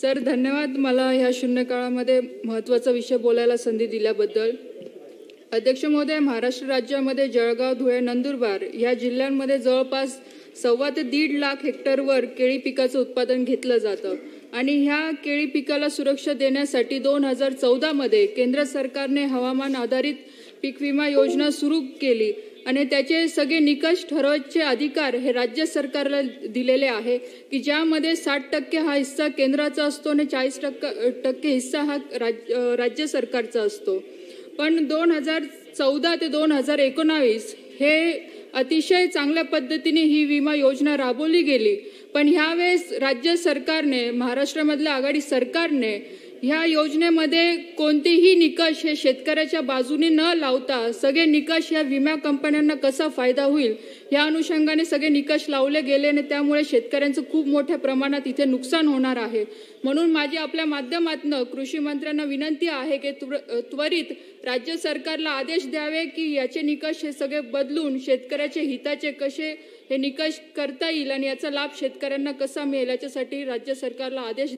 sir धन्यवाद मला ह्या शून्य काळामध्ये महत्त्वाचा विषय बोलायला संधी दिल्याबद्दल अध्यक्ष महोदय महाराष्ट्र राज्यामध्ये जळगाव धुळे नंदुरबार या जिल्ह्यांमध्ये जवळपास सव्वा ते दीड लाख हेक्टरवर केळी पिकाचं उत्पादन घेतलं जातं आणि ह्या केळी पिकाला सुरक्षा देण्यासाठी दोन हजार चौदामध्ये केंद्र सरकारने हवामान आधारित पीक विमा योजना सुरू केली आणि त्याचे सगळे निकष ठरवायचे अधिकार हे राज्य सरकारला दिलेले आहे की ज्यामध्ये साठ टक्के हा हिस्सा केंद्राचा असतो आणि चाळीस टक्के टक्के हिस्सा हा राज्य राज्य सरकारचा असतो पण दोन हजार चौदा ते दोन हजार एकोणावीस हे अतिशय चांगल्या पद्धतीने ही विमा योजना राबवली गेली पण ह्यावेळेस राज्य सरकारने महाराष्ट्रामधल्या आघाडी सरकारने ह्या योजनेमध्ये कोणतेही निकष हे शेतकऱ्याच्या बाजूने न लावता सगळे निकष या विमा कंपन्यांना कसा फायदा होईल या अनुषंगाने सगळे निकष लावले गेले आणि त्यामुळे शेतकऱ्यांचं खूप मोठ्या प्रमाणात इथे नुकसान होणार आहे म्हणून माझी आपल्या माध्यमातनं कृषी मंत्र्यांना विनंती आहे की त्वरित राज्य सरकारला आदेश द्यावे की याचे निकष हे सगळे बदलून शेतकऱ्याचे हिताचे कसे हे निकष करता येईल आणि याचा लाभ शेतकऱ्यांना कसा मिळेल याच्यासाठी राज्य सरकारला आदेश